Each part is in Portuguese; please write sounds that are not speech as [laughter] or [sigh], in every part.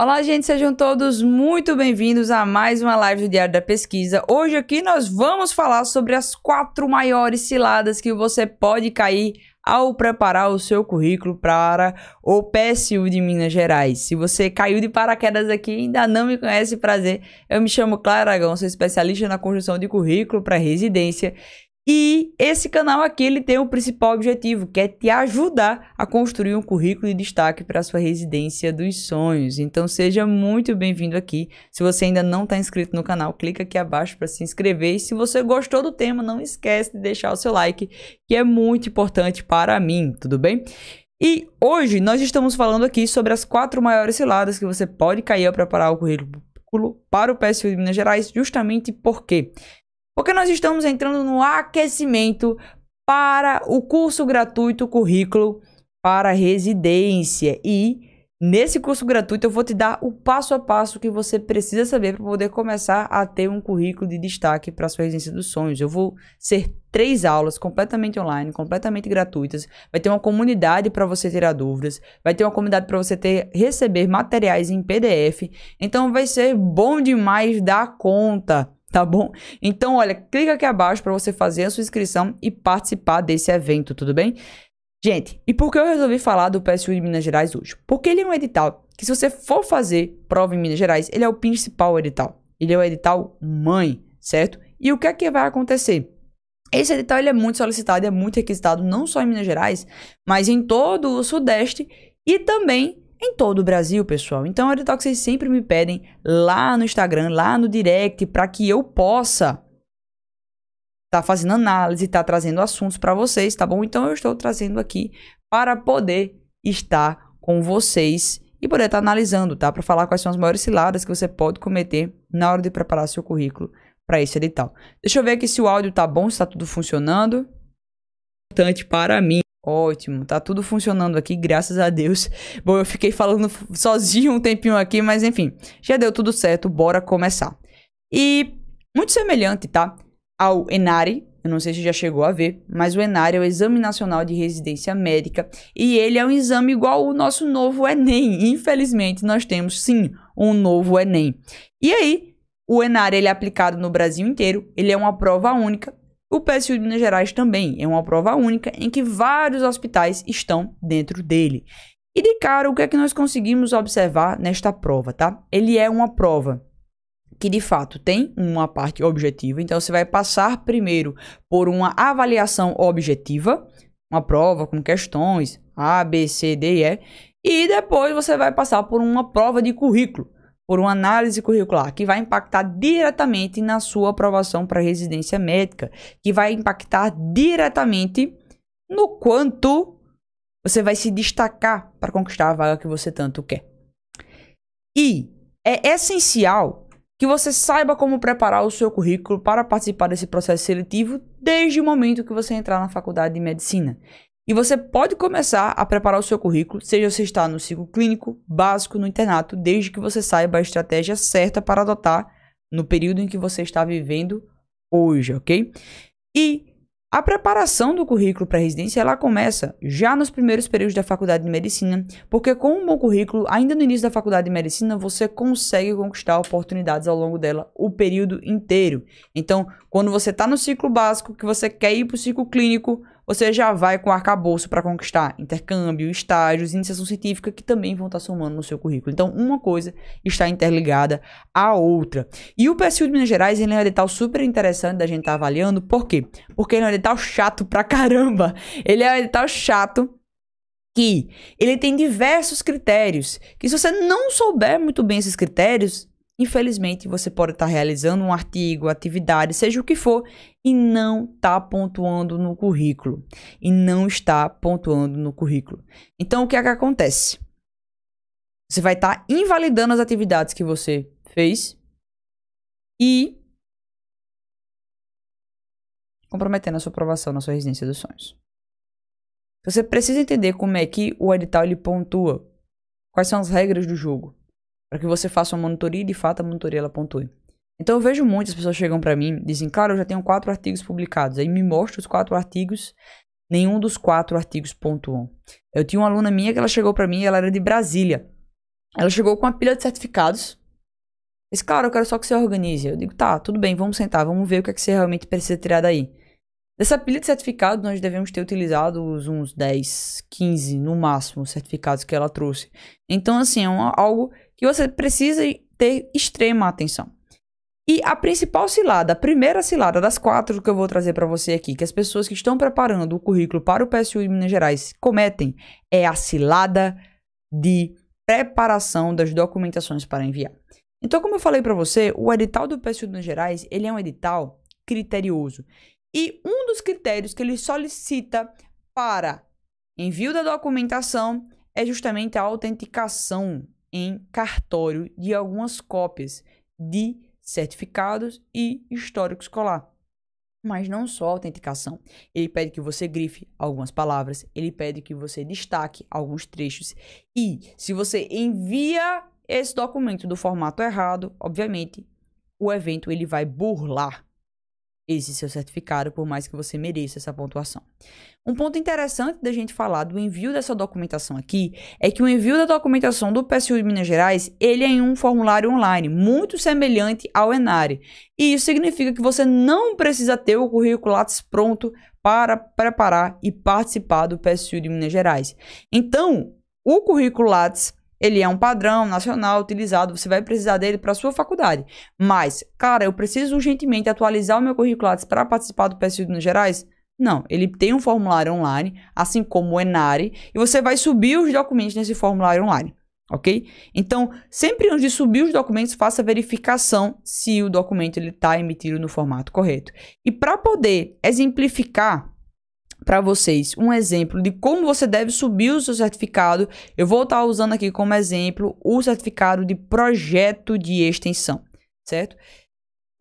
Olá, gente, sejam todos muito bem-vindos a mais uma live do Diário da Pesquisa. Hoje aqui nós vamos falar sobre as quatro maiores ciladas que você pode cair ao preparar o seu currículo para o PSU de Minas Gerais. Se você caiu de paraquedas aqui e ainda não me conhece, prazer. Eu me chamo Clara Aragão, sou especialista na construção de currículo para residência e esse canal aqui ele tem o principal objetivo, que é te ajudar a construir um currículo de destaque para a sua residência dos sonhos. Então seja muito bem-vindo aqui. Se você ainda não está inscrito no canal, clica aqui abaixo para se inscrever. E se você gostou do tema, não esquece de deixar o seu like, que é muito importante para mim, tudo bem? E hoje nós estamos falando aqui sobre as quatro maiores ciladas que você pode cair ao preparar o currículo para o PSU de Minas Gerais, justamente porque porque nós estamos entrando no aquecimento para o curso gratuito Currículo para Residência. E nesse curso gratuito eu vou te dar o passo a passo que você precisa saber para poder começar a ter um currículo de destaque para a sua residência dos sonhos. Eu vou ser três aulas completamente online, completamente gratuitas. Vai ter uma comunidade para você tirar dúvidas, vai ter uma comunidade para você ter receber materiais em PDF. Então vai ser bom demais da conta tá bom? Então, olha, clica aqui abaixo para você fazer a sua inscrição e participar desse evento, tudo bem? Gente, e por que eu resolvi falar do PSU de Minas Gerais hoje? Porque ele é um edital que se você for fazer prova em Minas Gerais, ele é o principal edital. Ele é o edital mãe, certo? E o que é que vai acontecer? Esse edital ele é muito solicitado, é muito requisitado não só em Minas Gerais, mas em todo o Sudeste e também em todo o Brasil, pessoal. Então, olha que vocês sempre me pedem lá no Instagram, lá no direct, para que eu possa tá fazendo análise, tá trazendo assuntos para vocês, tá bom? Então eu estou trazendo aqui para poder estar com vocês e poder estar tá analisando, tá? Para falar quais são as maiores ciladas que você pode cometer na hora de preparar seu currículo para esse edital. Deixa eu ver aqui se o áudio tá bom, se está tudo funcionando. Importante para mim Ótimo, tá tudo funcionando aqui, graças a Deus. Bom, eu fiquei falando sozinho um tempinho aqui, mas enfim, já deu tudo certo, bora começar. E muito semelhante, tá? Ao Enare, eu não sei se já chegou a ver, mas o Enare é o Exame Nacional de Residência Médica e ele é um exame igual o nosso novo Enem. Infelizmente, nós temos sim um novo Enem. E aí, o Enare ele é aplicado no Brasil inteiro, ele é uma prova única o PSU de Minas Gerais também é uma prova única em que vários hospitais estão dentro dele. E de cara, o que é que nós conseguimos observar nesta prova, tá? Ele é uma prova que de fato tem uma parte objetiva, então você vai passar primeiro por uma avaliação objetiva, uma prova com questões A, B, C, D e E, e depois você vai passar por uma prova de currículo, por uma análise curricular que vai impactar diretamente na sua aprovação para residência médica, que vai impactar diretamente no quanto você vai se destacar para conquistar a vaga que você tanto quer. E é essencial que você saiba como preparar o seu currículo para participar desse processo seletivo desde o momento que você entrar na faculdade de medicina. E você pode começar a preparar o seu currículo, seja você está no ciclo clínico, básico, no internato, desde que você saiba a estratégia certa para adotar no período em que você está vivendo hoje, ok? E a preparação do currículo para a residência ela começa já nos primeiros períodos da faculdade de medicina, porque com um bom currículo, ainda no início da faculdade de medicina, você consegue conquistar oportunidades ao longo dela o período inteiro. Então, quando você está no ciclo básico, que você quer ir para o ciclo clínico, você já vai com arcabouço para conquistar intercâmbio, estágios, iniciação científica, que também vão estar tá somando no seu currículo. Então, uma coisa está interligada à outra. E o perfil de Minas Gerais ele é um edital super interessante da gente estar tá avaliando, por quê? Porque ele é um edital chato pra caramba. Ele é um edital chato que ele tem diversos critérios, que se você não souber muito bem esses critérios, Infelizmente, você pode estar tá realizando um artigo, atividade, seja o que for, e não está pontuando no currículo. E não está pontuando no currículo. Então, o que é que acontece? Você vai estar tá invalidando as atividades que você fez e comprometendo a sua aprovação na sua residência dos sonhos. Você precisa entender como é que o edital ele pontua, quais são as regras do jogo para que você faça uma monitoria e de fato a monitoria ela pontue. Então eu vejo muitas pessoas chegam para mim, dizem, cara, eu já tenho quatro artigos publicados. Aí me mostra os quatro artigos, nenhum dos quatro artigos pontuam. Eu tinha uma aluna minha que ela chegou para mim, ela era de Brasília. Ela chegou com uma pilha de certificados. Disse, cara, eu quero só que você organize. Eu digo, tá, tudo bem, vamos sentar, vamos ver o que, é que você realmente precisa tirar daí. Dessa pilha de certificados, nós devemos ter utilizado uns 10, 15 no máximo certificados que ela trouxe. Então, assim, é uma, algo que você precisa ter extrema atenção. E a principal cilada, a primeira cilada das quatro que eu vou trazer para você aqui, que as pessoas que estão preparando o currículo para o PSU em Minas Gerais cometem, é a cilada de preparação das documentações para enviar. Então, como eu falei para você, o edital do PSU de Minas Gerais, ele é um edital criterioso. E um dos critérios que ele solicita para envio da documentação é justamente a autenticação em cartório de algumas cópias de certificados e histórico escolar. Mas não só autenticação. Ele pede que você grife algumas palavras, ele pede que você destaque alguns trechos. E se você envia esse documento do formato errado, obviamente, o evento ele vai burlar esse seu certificado, por mais que você mereça essa pontuação. Um ponto interessante da gente falar do envio dessa documentação aqui é que o envio da documentação do PSU de Minas Gerais, ele é em um formulário online, muito semelhante ao Enare. E isso significa que você não precisa ter o currículo Lattes pronto para preparar e participar do PSU de Minas Gerais. Então, o currículo Lattes ele é um padrão nacional utilizado, você vai precisar dele para sua faculdade. Mas, cara, eu preciso urgentemente atualizar o meu currículo para participar do PSU de Minas Gerais? Não, ele tem um formulário online, assim como o Enare, e você vai subir os documentos nesse formulário online, ok? Então, sempre antes de subir os documentos, faça a verificação se o documento está emitido no formato correto. E para poder exemplificar para vocês um exemplo de como você deve subir o seu certificado. Eu vou estar tá usando aqui como exemplo o certificado de projeto de extensão, certo?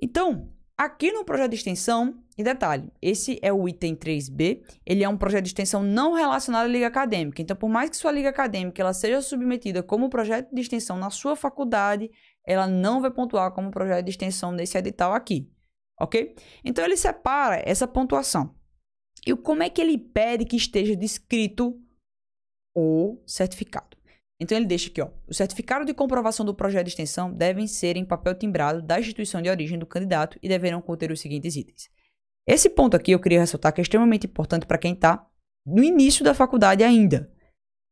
Então, aqui no projeto de extensão, e detalhe, esse é o item 3B, ele é um projeto de extensão não relacionado à liga acadêmica. Então, por mais que sua liga acadêmica ela seja submetida como projeto de extensão na sua faculdade, ela não vai pontuar como projeto de extensão nesse edital aqui, ok? Então, ele separa essa pontuação. E como é que ele pede que esteja descrito o certificado? Então ele deixa aqui, ó. O certificado de comprovação do projeto de extensão devem ser em papel timbrado da instituição de origem do candidato e deverão conter os seguintes itens. Esse ponto aqui eu queria ressaltar que é extremamente importante para quem está no início da faculdade ainda.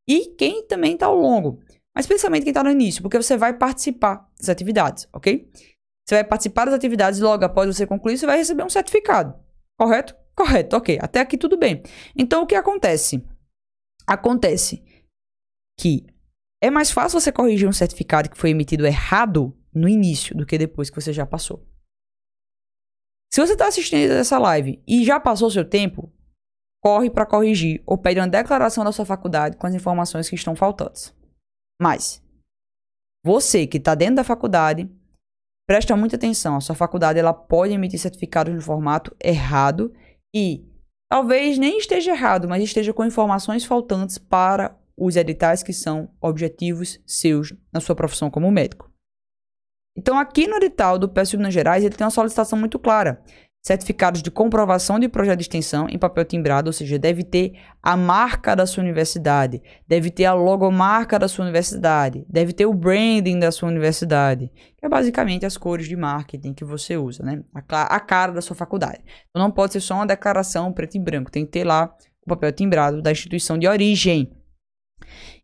E quem também está ao longo. Mas principalmente quem está no início, porque você vai participar das atividades, ok? Você vai participar das atividades logo após você concluir, você vai receber um certificado, correto? Correto, ok. Até aqui tudo bem. Então o que acontece? Acontece que é mais fácil você corrigir um certificado que foi emitido errado no início do que depois que você já passou. Se você está assistindo essa live e já passou seu tempo, corre para corrigir ou pede uma declaração da sua faculdade com as informações que estão faltantes. Mas, você que está dentro da faculdade, presta muita atenção. A sua faculdade ela pode emitir certificados no formato errado e talvez nem esteja errado, mas esteja com informações faltantes para os editais que são objetivos seus na sua profissão como médico. Então, aqui no edital do PSU Minas Gerais, ele tem uma solicitação muito clara, certificados de comprovação de projeto de extensão em papel timbrado, ou seja, deve ter a marca da sua universidade, deve ter a logomarca da sua universidade, deve ter o branding da sua universidade, que é basicamente as cores de marketing que você usa, né? A, cara da sua faculdade. Então não pode ser só uma declaração preto e branco, tem que ter lá o papel timbrado da instituição de origem.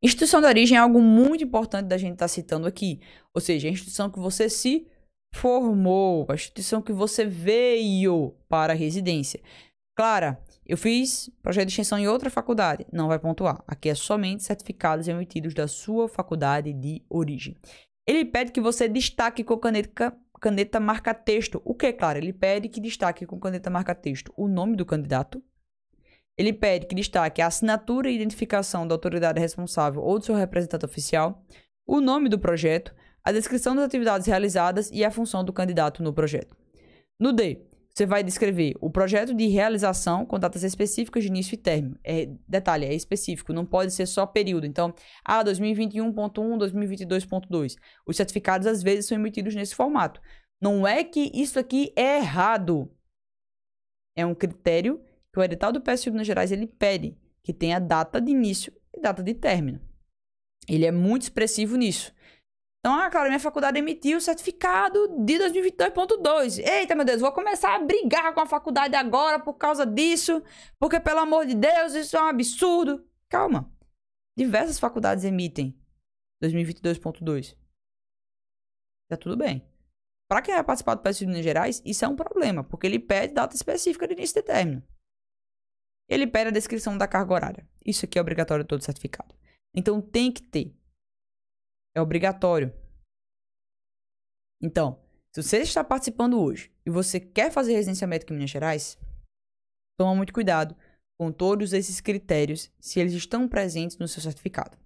Instituição de origem é algo muito importante da gente estar tá citando aqui, ou seja, é a instituição que você se formou, a instituição que você veio para a residência. Clara, eu fiz projeto de extensão em outra faculdade. Não vai pontuar. Aqui é somente certificados emitidos da sua faculdade de origem. Ele pede que você destaque com caneta, caneta marca-texto. O que, Clara? Ele pede que destaque com caneta marca-texto o nome do candidato. Ele pede que destaque a assinatura e identificação da autoridade responsável ou do seu representante oficial, o nome do projeto, a descrição das atividades realizadas e a função do candidato no projeto. No D, você vai descrever o projeto de realização com datas específicas de início e término. É, detalhe, é específico, não pode ser só período. Então, ah, 2021.1, 2022.2. Os certificados às vezes são emitidos nesse formato. Não é que isso aqui é errado. É um critério que o edital do PS de Minas Gerais ele pede que tenha data de início e data de término. Ele é muito expressivo nisso. Então, ah, claro, minha faculdade emitiu o certificado de 2022.2. Eita, meu Deus, vou começar a brigar com a faculdade agora por causa disso, porque, pelo amor de Deus, isso é um absurdo. Calma. Diversas faculdades emitem 2022.2. Tá tudo bem. Para quem vai é participar do PSU de Minas Gerais, isso é um problema, porque ele pede data específica de início de término. Ele pede a descrição da carga horária. Isso aqui é obrigatório todo certificado. Então tem que ter é obrigatório. Então, se você está participando hoje e você quer fazer residência médica em Minas Gerais, toma muito cuidado com todos esses critérios se eles estão presentes no seu certificado.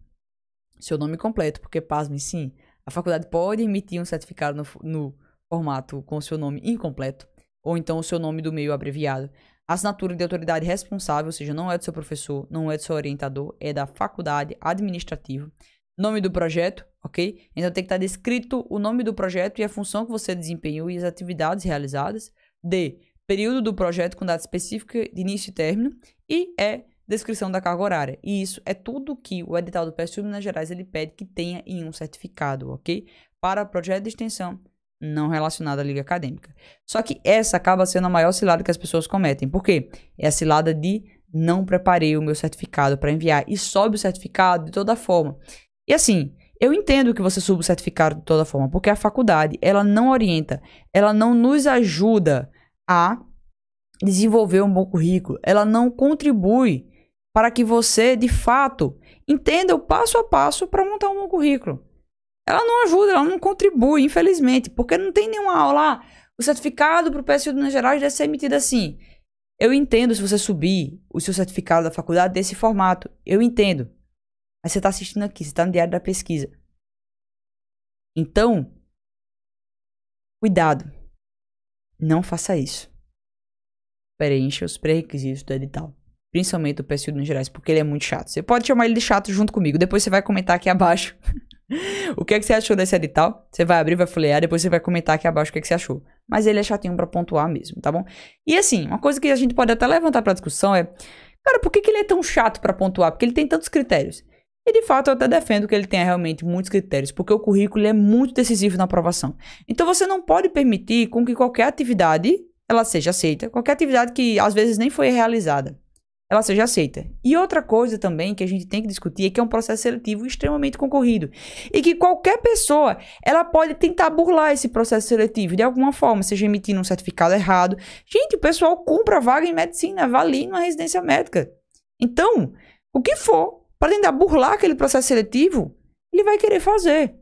Seu nome completo, porque, pasme sim, a faculdade pode emitir um certificado no, no formato com seu nome incompleto, ou então o seu nome do meio abreviado. Assinatura é de autoridade responsável, ou seja, não é do seu professor, não é do seu orientador, é da faculdade administrativa nome do projeto, ok? Então tem que estar descrito o nome do projeto e a função que você desempenhou e as atividades realizadas. D. Período do projeto com data específica de início e término. E E. É descrição da carga horária. E isso é tudo que o edital do PSU Minas Gerais ele pede que tenha em um certificado, ok? Para projeto de extensão não relacionado à liga acadêmica. Só que essa acaba sendo a maior cilada que as pessoas cometem. Por quê? É a cilada de não preparei o meu certificado para enviar e sobe o certificado de toda forma. E assim, eu entendo que você suba o certificado de toda forma, porque a faculdade, ela não orienta, ela não nos ajuda a desenvolver um bom currículo, ela não contribui para que você, de fato, entenda o passo a passo para montar um bom currículo. Ela não ajuda, ela não contribui, infelizmente, porque não tem nenhuma aula. Ah, o certificado para o PSU de Minas Gerais deve ser emitido assim. Eu entendo se você subir o seu certificado da faculdade desse formato. Eu entendo. Mas você está assistindo aqui, você está no diário da pesquisa. Então, cuidado. Não faça isso. Preencha os pré-requisitos do edital. Principalmente o PSU no gerais, porque ele é muito chato. Você pode chamar ele de chato junto comigo. Depois você vai comentar aqui abaixo [laughs] o que é que você achou desse edital. Você vai abrir, vai folhear, depois você vai comentar aqui abaixo o que é que você achou. Mas ele é chatinho para pontuar mesmo, tá bom? E assim, uma coisa que a gente pode até levantar para discussão é... Cara, por que, que ele é tão chato para pontuar? Porque ele tem tantos critérios. E de fato eu até defendo que ele tenha realmente muitos critérios, porque o currículo é muito decisivo na aprovação. Então você não pode permitir com que qualquer atividade ela seja aceita, qualquer atividade que às vezes nem foi realizada, ela seja aceita. E outra coisa também que a gente tem que discutir é que é um processo seletivo extremamente concorrido e que qualquer pessoa ela pode tentar burlar esse processo seletivo de alguma forma, seja emitindo um certificado errado. Gente, o pessoal compra vaga em medicina, avalia numa residência médica. Então, o que for, para tentar burlar aquele processo seletivo, ele vai querer fazer.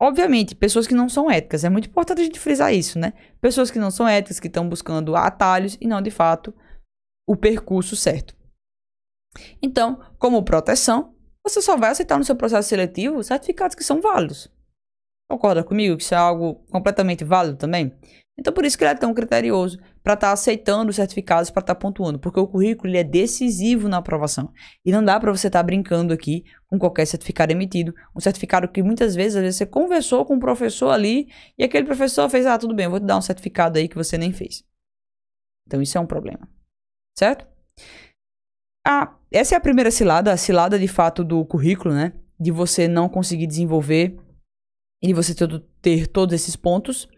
Obviamente, pessoas que não são éticas, é muito importante a gente frisar isso, né? Pessoas que não são éticas, que estão buscando atalhos e não, de fato, o percurso certo. Então, como proteção, você só vai aceitar no seu processo seletivo certificados que são válidos. Concorda comigo que isso é algo completamente válido também? Então, por isso que ele é tão criterioso, para estar tá aceitando os certificados, para estar tá pontuando, porque o currículo ele é decisivo na aprovação. E não dá para você estar tá brincando aqui com qualquer certificado emitido, um certificado que muitas vezes, às vezes você conversou com um professor ali e aquele professor fez, ah, tudo bem, vou te dar um certificado aí que você nem fez. Então, isso é um problema, certo? Ah, essa é a primeira cilada, a cilada de fato do currículo, né? De você não conseguir desenvolver e de você ter, ter todos esses pontos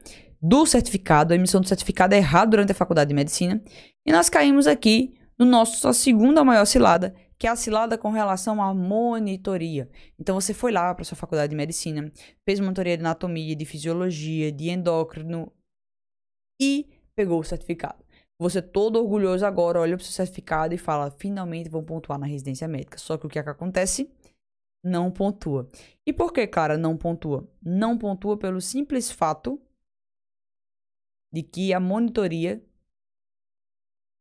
do certificado, a emissão do certificado é errada durante a faculdade de medicina. E nós caímos aqui no nosso segunda maior cilada, que é a cilada com relação à monitoria. Então você foi lá para sua faculdade de medicina, fez monitoria de anatomia, de fisiologia, de endócrino e pegou o certificado. Você todo orgulhoso agora olha para o seu certificado e fala: finalmente vou pontuar na residência médica. Só que o que, é que acontece? Não pontua. E por que, cara, não pontua? Não pontua pelo simples fato de que a monitoria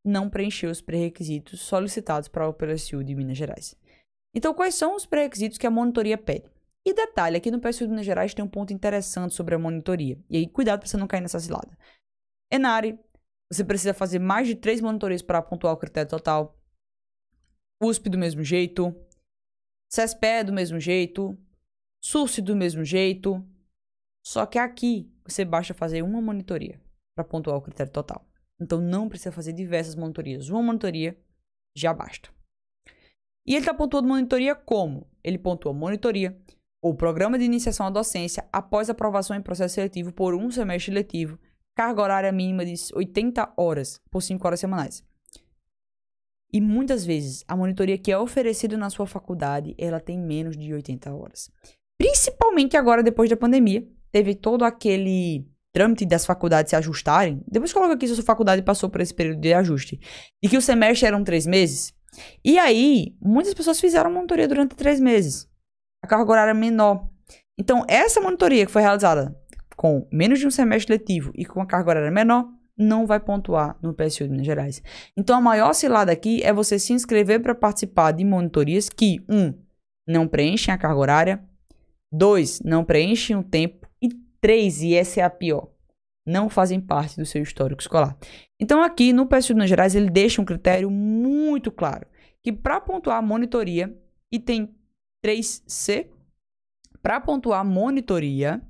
não preencheu os pré-requisitos solicitados para a PSU de Minas Gerais. Então, quais são os pré-requisitos que a monitoria pede? E detalhe, aqui no PSU de Minas Gerais tem um ponto interessante sobre a monitoria. E aí, cuidado para você não cair nessa cilada. Enare, você precisa fazer mais de três monitorias para pontuar o critério total. USP do mesmo jeito. CESPE é do mesmo jeito. SURSE do mesmo jeito. Só que aqui, você basta fazer uma monitoria para pontuar o critério total. Então não precisa fazer diversas monitorias. Uma monitoria já basta. E ele está pontuando monitoria como? Ele pontua monitoria, ou programa de iniciação à docência após aprovação em processo seletivo por um semestre letivo, carga horária mínima de 80 horas por 5 horas semanais. E muitas vezes a monitoria que é oferecida na sua faculdade, ela tem menos de 80 horas. Principalmente agora depois da pandemia, teve todo aquele trâmite das faculdades se ajustarem, depois coloca aqui se a sua faculdade passou por esse período de ajuste, e que o semestre eram três meses. E aí, muitas pessoas fizeram monitoria durante três meses. A carga horária é menor. Então, essa monitoria que foi realizada com menos de um semestre letivo e com a carga horária menor, não vai pontuar no PSU de Minas Gerais. Então, a maior cilada aqui é você se inscrever para participar de monitorias que, um, não preenchem a carga horária, dois, não preenchem o tempo Três, e essa é a pior, não fazem parte do seu histórico escolar. Então, aqui no PSU Minas Gerais, ele deixa um critério muito claro, que para pontuar a monitoria, e tem 3C, para pontuar a monitoria,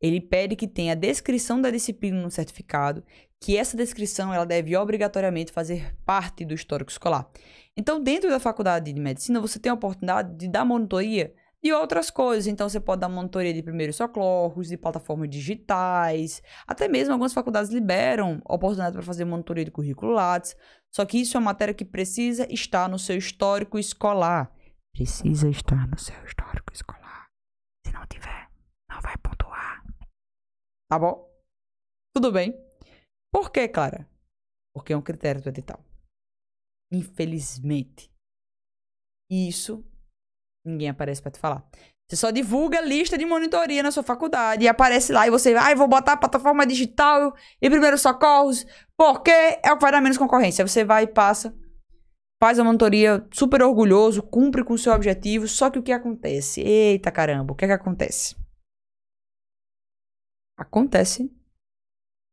ele pede que tenha a descrição da disciplina no certificado, que essa descrição ela deve obrigatoriamente fazer parte do histórico escolar. Então, dentro da faculdade de medicina, você tem a oportunidade de dar monitoria e outras coisas. Então, você pode dar monitoria de primeiros socorros, de plataformas digitais. Até mesmo algumas faculdades liberam oportunidade para fazer monitoria de currículo Lattes. Só que isso é uma matéria que precisa estar no seu histórico escolar. Precisa estar no seu histórico escolar. Se não tiver, não vai pontuar. Tá bom? Tudo bem. Por que, Clara? Porque é um critério do edital. Infelizmente. Isso Ninguém aparece pra te falar. Você só divulga lista de monitoria na sua faculdade e aparece lá e você, ai, ah, vou botar a plataforma digital e primeiro socorros, porque é o que vai dar menos concorrência. Você vai e passa, faz a monitoria super orgulhoso, cumpre com o seu objetivo, só que o que acontece? Eita caramba, o que é que acontece? Acontece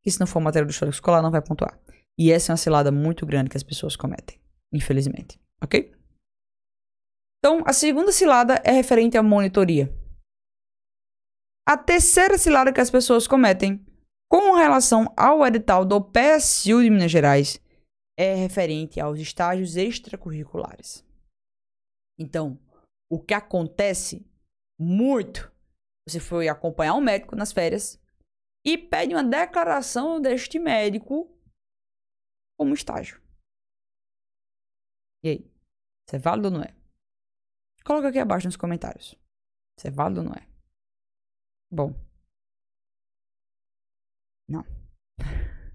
que se não for matéria do histórico escolar, não vai pontuar. E essa é uma cilada muito grande que as pessoas cometem, infelizmente, ok? Então, a segunda cilada é referente à monitoria. A terceira cilada que as pessoas cometem com relação ao edital do PSU de Minas Gerais é referente aos estágios extracurriculares. Então, o que acontece muito, você foi acompanhar um médico nas férias e pede uma declaração deste médico como estágio. E aí? Isso é válido ou não é? Coloca aqui abaixo nos comentários. Se é válido ou não é. Bom. Não. [laughs]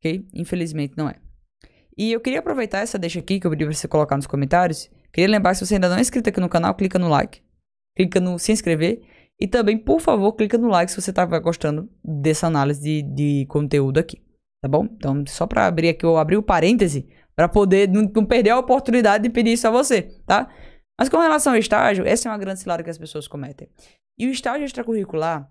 ok? Infelizmente não é. E eu queria aproveitar essa deixa aqui que eu pedi pra você colocar nos comentários. Queria lembrar, se você ainda não é inscrito aqui no canal, clica no like. Clica no se inscrever. E também, por favor, clica no like se você tá gostando dessa análise de, de conteúdo aqui. Tá bom? Então, só pra abrir aqui, eu abri o parêntese para poder não, não perder a oportunidade de pedir isso a você, tá? Mas com relação ao estágio, essa é uma grande cilada que as pessoas cometem. E o estágio extracurricular,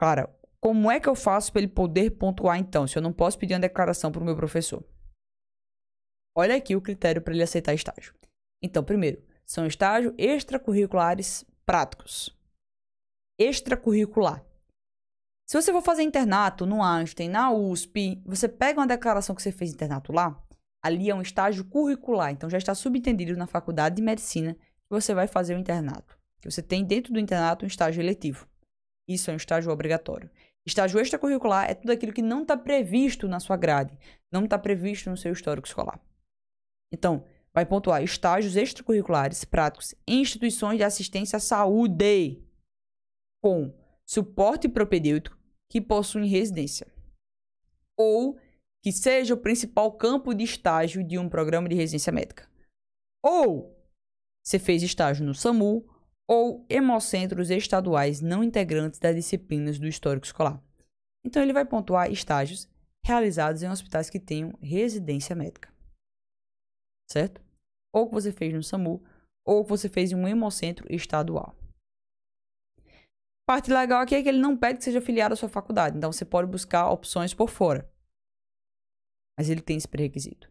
cara, como é que eu faço para ele poder pontuar então, se eu não posso pedir uma declaração para o meu professor? Olha aqui o critério para ele aceitar estágio. Então, primeiro, são estágios extracurriculares práticos. Extracurricular. Se você for fazer internato no Einstein, na USP, você pega uma declaração que você fez internato lá, Ali é um estágio curricular, então já está subentendido na faculdade de medicina que você vai fazer o internato. Que você tem dentro do internato um estágio eletivo. Isso é um estágio obrigatório. Estágio extracurricular é tudo aquilo que não está previsto na sua grade, não está previsto no seu histórico escolar. Então, vai pontuar estágios extracurriculares práticos em instituições de assistência à saúde com suporte propedêutico que possuem residência ou que seja o principal campo de estágio de um programa de residência médica. Ou você fez estágio no SAMU ou hemocentros estaduais não integrantes das disciplinas do histórico escolar. Então ele vai pontuar estágios realizados em hospitais que tenham residência médica. Certo? Ou que você fez no SAMU ou que você fez em um hemocentro estadual. Parte legal aqui é que ele não pede que seja afiliado à sua faculdade, então você pode buscar opções por fora. Mas ele tem esse pré-requisito.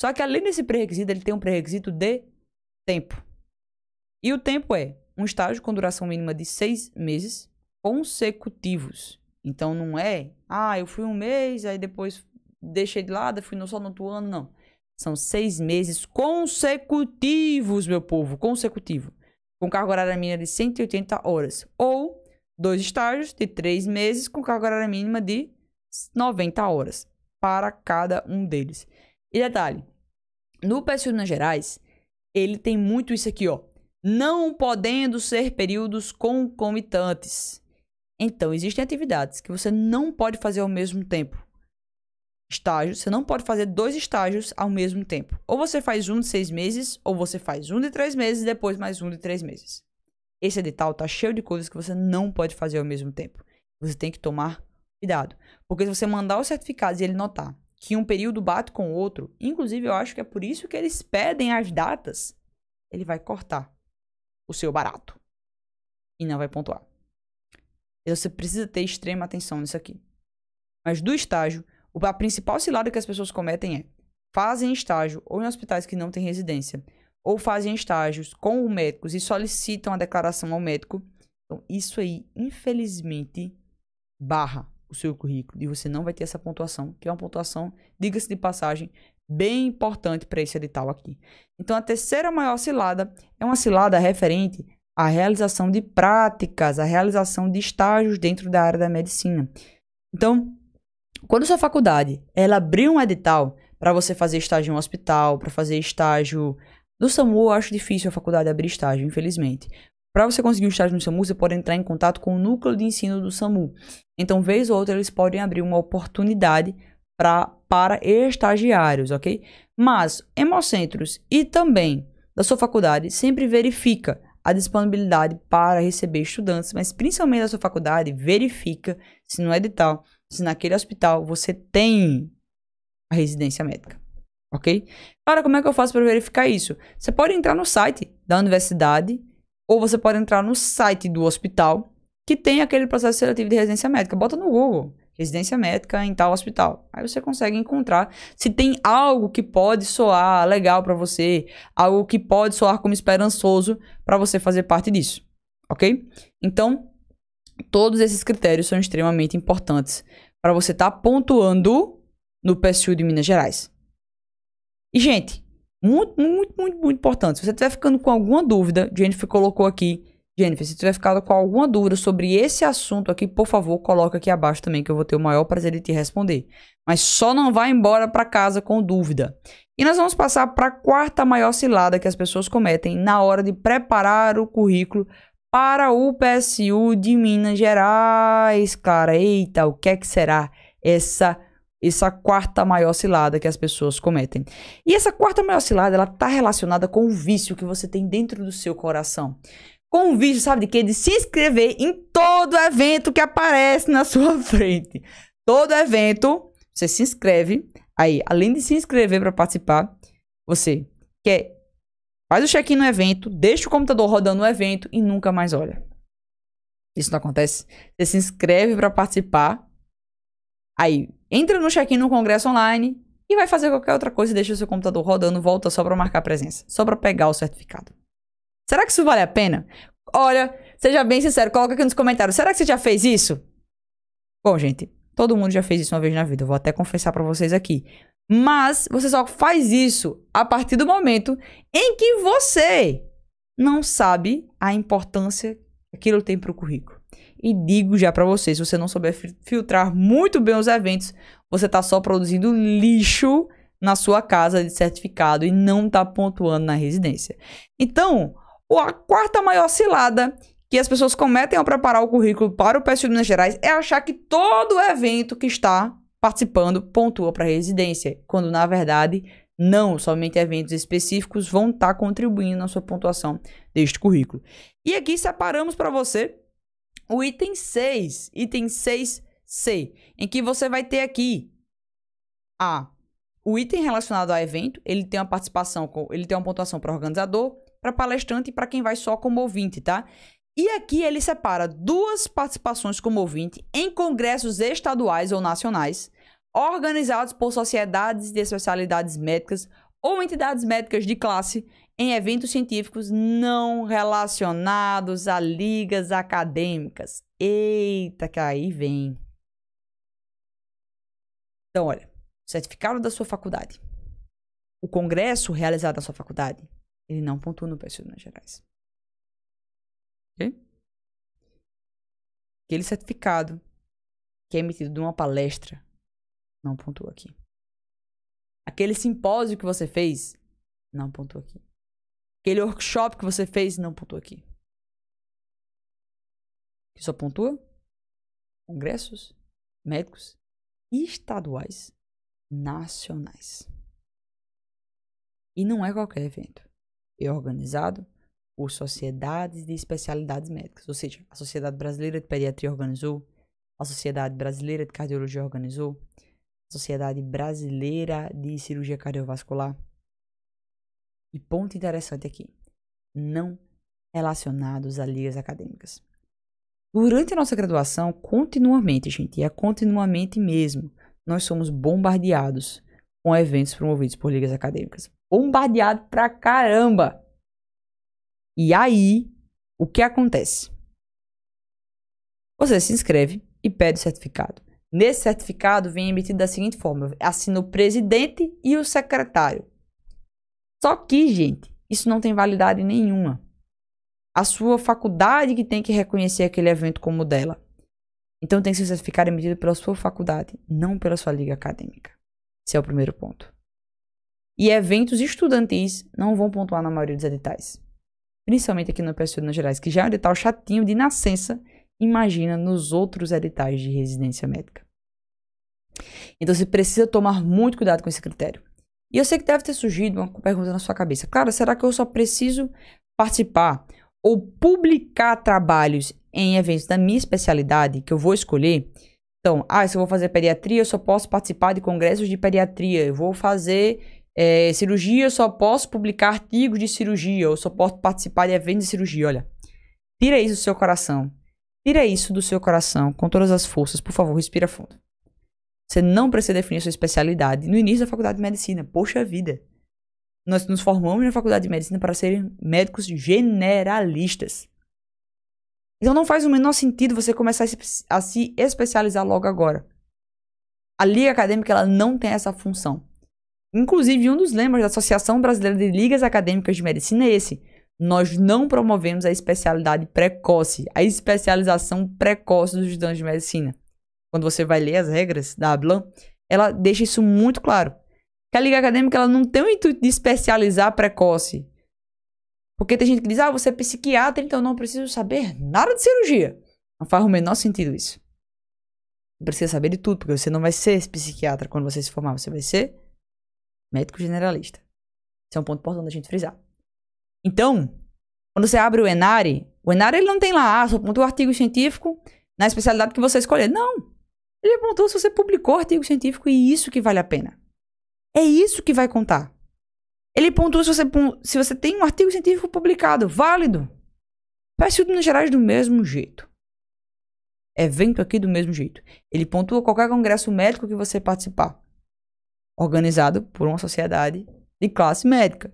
Só que além desse pré-requisito, ele tem um pré-requisito de tempo. E o tempo é um estágio com duração mínima de seis meses consecutivos. Então não é, ah, eu fui um mês, aí depois deixei de lado, fui no, só no outro ano, não. São seis meses consecutivos, meu povo, consecutivo. Com carga horária mínima de 180 horas. Ou dois estágios de três meses com carga horária mínima de 90 horas para cada um deles. E detalhe, no PS Minas Gerais, ele tem muito isso aqui, ó. Não podendo ser períodos concomitantes. Então, existem atividades que você não pode fazer ao mesmo tempo. Estágio, você não pode fazer dois estágios ao mesmo tempo. Ou você faz um de seis meses, ou você faz um de três meses, e depois mais um de três meses. Esse edital tá cheio de coisas que você não pode fazer ao mesmo tempo. Você tem que tomar Cuidado. Porque se você mandar os certificados e ele notar que um período bate com o outro, inclusive eu acho que é por isso que eles pedem as datas, ele vai cortar o seu barato e não vai pontuar. E você precisa ter extrema atenção nisso aqui. Mas do estágio, a principal cilada que as pessoas cometem é fazem estágio ou em hospitais que não têm residência, ou fazem estágios com médicos e solicitam a declaração ao médico. Então, isso aí, infelizmente, barra o seu currículo e você não vai ter essa pontuação, que é uma pontuação, diga-se de passagem, bem importante para esse edital aqui. Então, a terceira maior cilada é uma cilada referente à realização de práticas, à realização de estágios dentro da área da medicina. Então, quando sua faculdade ela abrir um edital para você fazer estágio em um hospital, para fazer estágio no SAMU, eu acho difícil a faculdade abrir estágio, infelizmente. Para você conseguir o estágio no SAMU, você pode entrar em contato com o núcleo de ensino do SAMU. Então, vez ou outra, eles podem abrir uma oportunidade pra, para estagiários, ok? Mas, hemocentros e também da sua faculdade, sempre verifica a disponibilidade para receber estudantes, mas principalmente da sua faculdade, verifica se no edital, se naquele hospital você tem a residência médica, ok? Agora, como é que eu faço para verificar isso? Você pode entrar no site da universidade, ou você pode entrar no site do hospital que tem aquele processo seletivo de residência médica. Bota no Google. Residência médica em tal hospital. Aí você consegue encontrar se tem algo que pode soar legal para você, algo que pode soar como esperançoso para você fazer parte disso, ok? Então, todos esses critérios são extremamente importantes para você estar tá pontuando no PSU de Minas Gerais. E, gente, muito, muito, muito, muito importante. Se você estiver ficando com alguma dúvida, Jennifer colocou aqui. Jennifer, se você tiver ficado com alguma dúvida sobre esse assunto aqui, por favor, coloca aqui abaixo também, que eu vou ter o maior prazer de te responder. Mas só não vá embora para casa com dúvida. E nós vamos passar para a quarta maior cilada que as pessoas cometem na hora de preparar o currículo para o PSU de Minas Gerais. Cara, eita, o que é que será essa essa quarta maior cilada que as pessoas cometem. E essa quarta maior cilada, ela tá relacionada com o vício que você tem dentro do seu coração. Com o vício, sabe de quê? De se inscrever em todo evento que aparece na sua [laughs] frente. Todo evento, você se inscreve. Aí, além de se inscrever para participar, você quer faz o check-in no evento, deixa o computador rodando no evento e nunca mais olha. Isso não acontece. Você se inscreve para participar. Aí entra no check-in no congresso online e vai fazer qualquer outra coisa e deixa o seu computador rodando, volta só para marcar presença, só para pegar o certificado. Será que isso vale a pena? Olha, seja bem sincero, coloca aqui nos comentários. Será que você já fez isso? Bom, gente, todo mundo já fez isso uma vez na vida. Eu vou até confessar para vocês aqui. Mas você só faz isso a partir do momento em que você não sabe a importância que aquilo tem para o currículo. E digo já para vocês, se você não souber filtrar muito bem os eventos, você tá só produzindo lixo na sua casa de certificado e não tá pontuando na residência. Então, a quarta maior cilada que as pessoas cometem ao preparar o currículo para o PSU de Minas Gerais é achar que todo evento que está participando pontua para a residência, quando na verdade não, somente eventos específicos vão estar tá contribuindo na sua pontuação deste currículo. E aqui separamos para você o item 6, item 6C, em que você vai ter aqui a o item relacionado ao evento, ele tem uma participação, ele tem uma pontuação para organizador, para palestrante e para quem vai só como ouvinte, tá? E aqui ele separa duas participações como ouvinte em congressos estaduais ou nacionais, organizados por sociedades de especialidades médicas ou entidades médicas de classe em eventos científicos não relacionados a ligas acadêmicas. Eita, que aí vem. Então, olha, certificado da sua faculdade. O congresso realizado na sua faculdade, ele não pontua no PSU de Minas Gerais. Ok? Aquele certificado que é emitido de uma palestra não pontua aqui. Aquele simpósio que você fez, não pontuou aqui. Aquele workshop que você fez, não pontuou aqui. Que só pontua congressos médicos estaduais, nacionais. E não é qualquer evento. É organizado por sociedades de especialidades médicas. Ou seja, a Sociedade Brasileira de Pediatria organizou, a Sociedade Brasileira de Cardiologia organizou, Sociedade Brasileira de Cirurgia Cardiovascular. E ponto interessante aqui: não relacionados a ligas acadêmicas. Durante a nossa graduação, continuamente, gente, é continuamente mesmo, nós somos bombardeados com eventos promovidos por ligas acadêmicas. Bombardeado pra caramba! E aí, o que acontece? Você se inscreve e pede o certificado. Nesse certificado vem emitido da seguinte forma: assina o presidente e o secretário. Só que, gente, isso não tem validade nenhuma. A sua faculdade que tem que reconhecer aquele evento como dela. Então tem que ser certificado emitido pela sua faculdade, não pela sua liga acadêmica. Esse é o primeiro ponto. E eventos estudantis não vão pontuar na maioria dos editais. Principalmente aqui no PSU de Minas Gerais, que já é um edital chatinho de nascença imagina nos outros editais de residência médica. Então você precisa tomar muito cuidado com esse critério. E eu sei que deve ter surgido uma pergunta na sua cabeça. Claro, será que eu só preciso participar ou publicar trabalhos em eventos da minha especialidade que eu vou escolher? Então, ah, se eu vou fazer pediatria, eu só posso participar de congressos de pediatria. Eu vou fazer é, cirurgia, eu só posso publicar artigos de cirurgia. Eu só posso participar de eventos de cirurgia. Olha, tira isso do seu coração. Tira isso do seu coração com todas as forças, por favor, respira fundo. Você não precisa definir sua especialidade no início da faculdade de medicina. Poxa vida. Nós nos formamos na faculdade de medicina para serem médicos generalistas. Então não faz o menor sentido você começar a se especializar logo agora. A liga acadêmica ela não tem essa função. Inclusive, um dos lemas da Associação Brasileira de Ligas Acadêmicas de Medicina é esse: nós não promovemos a especialidade precoce, a especialização precoce dos estudantes de medicina. Quando você vai ler as regras da ABLAN, ela deixa isso muito claro. Que a Liga Acadêmica ela não tem o intuito de especializar precoce. Porque tem gente que diz, ah, você é psiquiatra, então não preciso saber nada de cirurgia. Não faz o menor sentido isso. Não precisa saber de tudo, porque você não vai ser psiquiatra quando você se formar, você vai ser médico generalista. Esse é um ponto importante da gente frisar. Então, quando você abre o Enare, o Enare ele não tem lá, ah, só pontua o artigo científico na especialidade que você escolher. Não. Ele apontou se você publicou artigo científico e isso que vale a pena. É isso que vai contar. Ele pontua se você, se você tem um artigo científico publicado, válido. Peço Minas Gerais do mesmo jeito. Evento é aqui do mesmo jeito. Ele pontua qualquer congresso médico que você participar, organizado por uma sociedade de classe médica.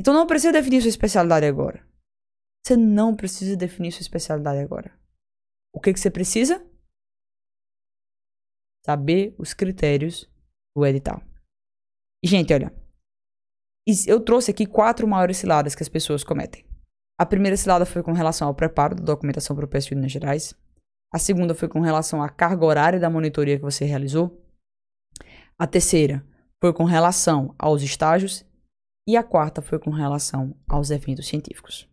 Então não precisa definir sua especialidade agora. Você não precisa definir sua especialidade agora. O que, que você precisa? Saber os critérios do edital. E, gente, olha. Eu trouxe aqui quatro maiores ciladas que as pessoas cometem. A primeira cilada foi com relação ao preparo da documentação para o PSU de Minas Gerais. A segunda foi com relação à carga horária da monitoria que você realizou. A terceira foi com relação aos estágios e a quarta foi com relação aos eventos científicos.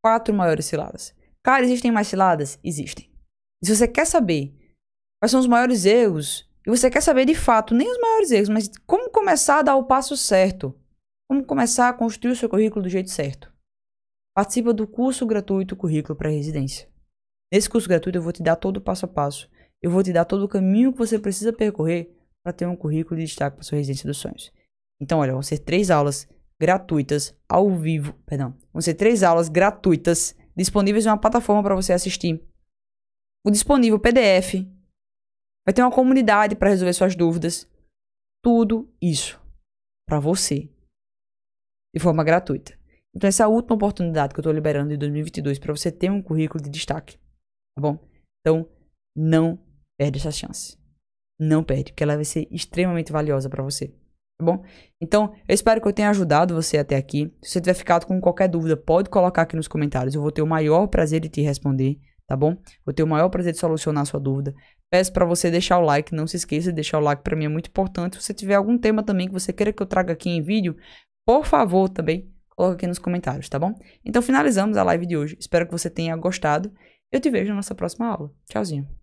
Quatro maiores ciladas. Cara, existem mais ciladas? Existem. E se você quer saber quais são os maiores erros, e você quer saber de fato, nem os maiores erros, mas como começar a dar o passo certo, como começar a construir o seu currículo do jeito certo, participa do curso gratuito Currículo para Residência. Nesse curso gratuito eu vou te dar todo o passo a passo, eu vou te dar todo o caminho que você precisa percorrer para ter um currículo de destaque para sua residência dos sonhos. Então, olha, vão ser três aulas gratuitas ao vivo, perdão, vão ser três aulas gratuitas disponíveis em uma plataforma para você assistir. O disponível PDF vai ter uma comunidade para resolver suas dúvidas. Tudo isso para você de forma gratuita. Então essa é a última oportunidade que eu estou liberando de 2022 para você ter um currículo de destaque, tá bom? Então não perde essa chance. Não perde, porque ela vai ser extremamente valiosa para você tá bom? Então, eu espero que eu tenha ajudado você até aqui. Se você tiver ficado com qualquer dúvida, pode colocar aqui nos comentários. Eu vou ter o maior prazer de te responder, tá bom? Vou ter o maior prazer de solucionar a sua dúvida. Peço para você deixar o like, não se esqueça de deixar o like, para mim é muito importante. Se você tiver algum tema também que você queira que eu traga aqui em vídeo, por favor, também coloque aqui nos comentários, tá bom? Então finalizamos a live de hoje. Espero que você tenha gostado. Eu te vejo na nossa próxima aula. Tchauzinho.